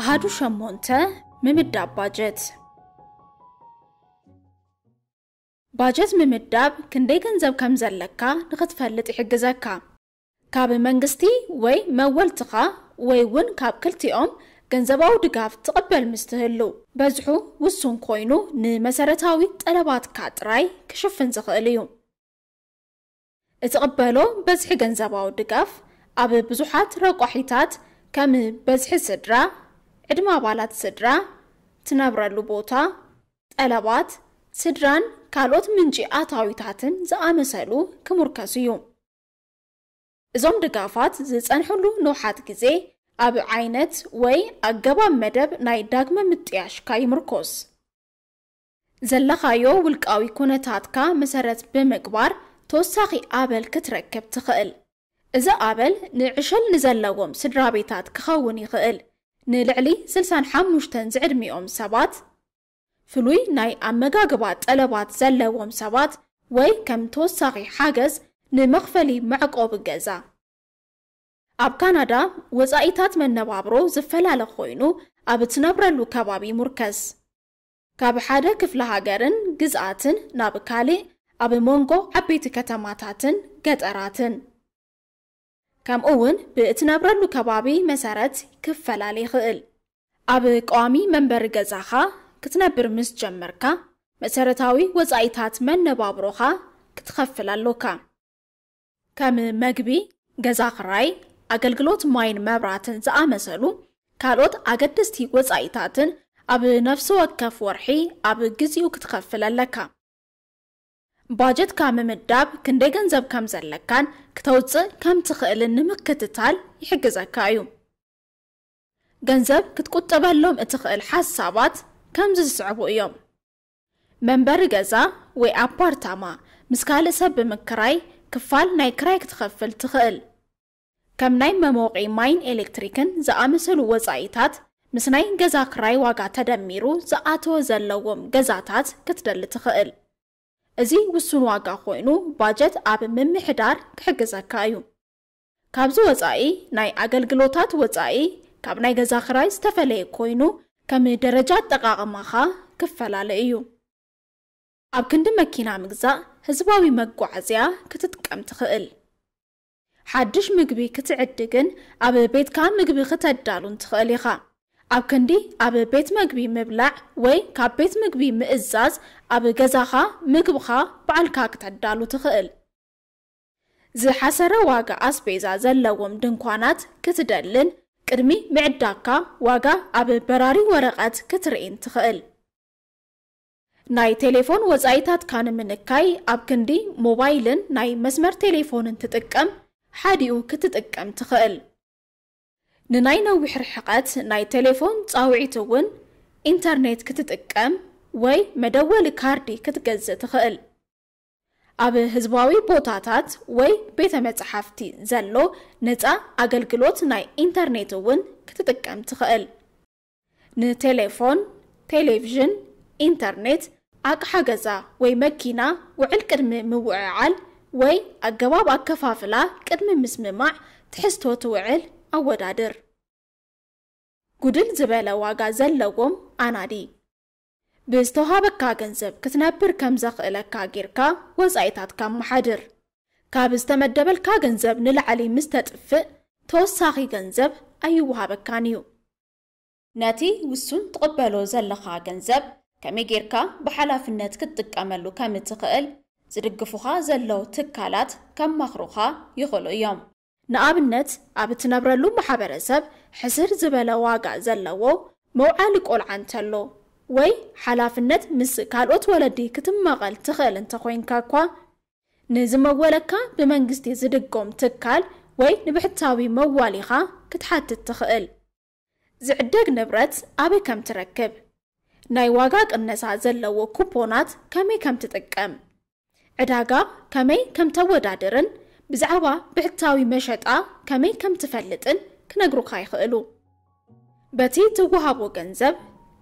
አህዱ ሸሞንተ ምምዳብ ባጀት ባጀት ምምዳብ ክንደይ ገንዘብ ከም ዘለካ ንኽትፈልጥ ይሕግዘካ ካብ መንግስቲ ወይ መወልትኻ ወይ እውን ካብ ክልቲኦም ገንዘባዊ ድጋፍ ትቕበል ምስትህሉ በዝሑ ውሱን ኮይኑ ንመሰረታዊ ጠለባትካ ጥራይ ክሽፍን ዝኽእል እዩ እቲ ቅበሎ በዝሒ ገንዘባዊ ድጋፍ ኣብ ብዙሓት ረቋሒታት ከም በዝሒ ስድራ ቅድመ አባላት ስድራ ትነብረሉ ቦታ ጠለባት ስድራን ካልኦት ምንጪ ኣታዊታትን ዝኣመሰሉ ክምርከሱ እዩ እዞም ድጋፋት ዝፀንሕሉ ንውሓት ግዜ ኣብ ዓይነት ወይ ኣገባብ መደብ ናይ ዳግመ ምጥያሽካ ይምርኮስ ዘለኻዮ ውልቃዊ ኩነታትካ መሰረት ብምግባር ተወሳኺ ኣበል ክትረክብ ትኽእል እዚ ኣበል ንዕሸል ንዘለዎም ስድራ ቤታት ክኸውን ይኽእል ንልዕሊ 65 ዝዕድሚኦም ሰባት ፍሉይ ናይ ኣመጋግባ ጠለባት ዘለዎም ሰባት ወይ ከም ተወሳኺ ሓገዝ ንመኽፈሊ መዕቆቢ ገዛ ኣብ ካናዳ ወፃኢታት መነባብሮ ዝፈላለ ኮይኑ ኣብ እትነብረሉ ከባቢ ሙርከስ ካብ ሓደ ክፍለ ሃገርን ግዝኣትን ናብ ካልእ ኣብ መንጎ ዓበይቲ ከተማታትን ገጠራትን ከምኡ እውን ብእትነብረሉ ከባቢ መሰረት ክፈላል ይኽእል ኣብ ቀዋሚ መንበሪ ገዛኻ ክትነብር ምስ ጀመርካ መሰረታዊ ወፃኢታት መነባብሮኻ ክትኸፍል ኣለካ ከም መግቢ ገዛ ክራይ ኣገልግሎት ማይን መብራትን ዝኣመሰሉ ካልኦት ኣገደስቲ ወፃኢታትን ኣብ ነፍሲ ወከፍ ወርሒ ኣብ ግዜኡ ክትኸፍል ኣለካ ባጀት ካብ ምምዳብ ክንደይ ገንዘብ ከም ዘለካን ክተውፅእ ከም ትኽእልን ንምክትታል ይሕግዘካ እዩ ገንዘብ ክትቁጥበሎም እትኽእል ሓሳባት ከምዚ ዝስዕቡ እዮም መንበሪ ገዛ ወይ ኣፓርታማ ምስ ካልእ ሰብ ብምክራይ ክፋል ናይ ክራይ ክትኸፍል ትኽእል ከም ናይ መሞቒ ማይን ኤሌክትሪክን ዝኣመሰሉ ወፃኢታት ምስ ናይ ገዛ ክራይ ዋጋ ተደሚሩ ዝኣተወ ዘለዎም ገዛታት ክትደሊ ትኽእል እዚ ውሱን ዋጋ ኮይኑ ባጀት ኣብ ምምሕዳር ክሕግዘካ እዩ ካብዚ ወፃኢ ናይ ኣገልግሎታት ወፃኢ ካብ ናይ ገዛ ክራይ ዝተፈለየ ኮይኑ ከም ደረጃ ጠቃቕማኻ ክፈላለ እዩ ኣብ ክንዲ መኪና ምግዛእ ህዝባዊ መጓዓዝያ ክትጥቀም ትኽእል ሓድሽ ምግቢ ክትዕድግን ኣብ ቤትካ ምግቢ ክተዳሉን ትኽእል ኢኻ ኣብ ክንዲ ኣብ ቤት ምግቢ ምብላዕ ወይ ካብ ቤት ምግቢ ምእዛዝ ኣብ ገዛኻ ምግብኻ ባዕልካ ክተዳሉ ትኽእል ዝሓሰረ ዋጋ ኣስቤዛ ዘለዎም ድንኳናት ክትደልን ቅድሚ ምዕዳግካ ዋጋ ኣብ በራሪ ወረቐት ክትርእን ትኽእል ናይ ቴሌፎን ወፃኢታትካ ንምንካይ ኣብ ክንዲ ሞባይልን ናይ መስመር ቴሌፎንን ትጥቀም ሓዲኡ ክትጥቀም ትኽእል ንናይ ነዊሕ ርሕቐት ናይ ቴሌፎን ፃውዒት እውን ኢንተርኔት ክትጥቀም ወይ መደወሊ ካርዲ ክትገዝእ ትኽእል ኣብ ህዝባዊ ቦታታት ወይ ቤተ መፅሓፍቲ ዘሎ ነፃ ኣገልግሎት ናይ ኢንተርኔት እውን ክትጥቀም ትኽእል ንቴሌፎን ቴሌቭዥን ኢንተርኔት ኣቕሓ ገዛ ወይ መኪና ውዕል ቅድሚ ምውዕዓል ወይ ኣገባብ ኣከፋፍላ ቅድሚ ምስምማዕ ትሕዝቶ ትውዕል አወዳድር። ጉድል ዝበለ ዋጋ ዘለዎም ኣናዲ ብዝተዋሃበካ ገንዘብ ክትነብር ከም ዘኽእለካ ጌርካ ወጻኢታትካ መሓድር ካብ ዝተመደበልካ ገንዘብ ንላዕሊ ምስ ተጥፍእ ተወሳኺ ገንዘብ ኣይወሃበካን እዩ ነቲ ውሱን ትቕበሎ ዘለኻ ገንዘብ ከመይ ጌርካ ብሓላፍነት ክትጥቀመሉ ከም እትኽእል ዝድግፉኻ ዘለዉ ትካላት ከማኽሩኻ ይኽእሉ እዮም ንኣብነት ኣብ እትነብረሉ ማሕበረሰብ ሕስር ዝበለ ዋጋ ዘለዎ መውዓሊ ቆልዓ እንተሎ ወይ ሓላፍነት ምስ ካልኦት ወለዲ ክትመቐል ትኽእል ኮንካ እኳ ንዝመወለካ ብመንግስቲ ዝድጎም ትካል ወይ ንብሕታዊ መዋሊኻ ክትሓትት ትኽእል ዝዕደግ ንብረት ኣበይ ከም ትረክብ ናይ ዋጋ ቅነሳ ዘለዎ ኩፖናት ከመይ ከም ትጥቀም ዕዳጋ ከመይ ከም ተወዳድርን ብዛዕባ ብሕታዊ መሸጣ ከመይ ከም ትፈልጥን ክነግሩካ ይኽእሉ በቲ ትወሃቦ ገንዘብ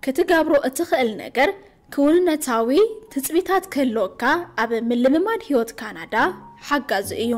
ክትገብሮ እትኽእል ነገር ክውንነታዊ ትፅቢታት ክህልወካ ኣብ ምልምማድ ሂወት ካናዳ ሓጋዚ እዩ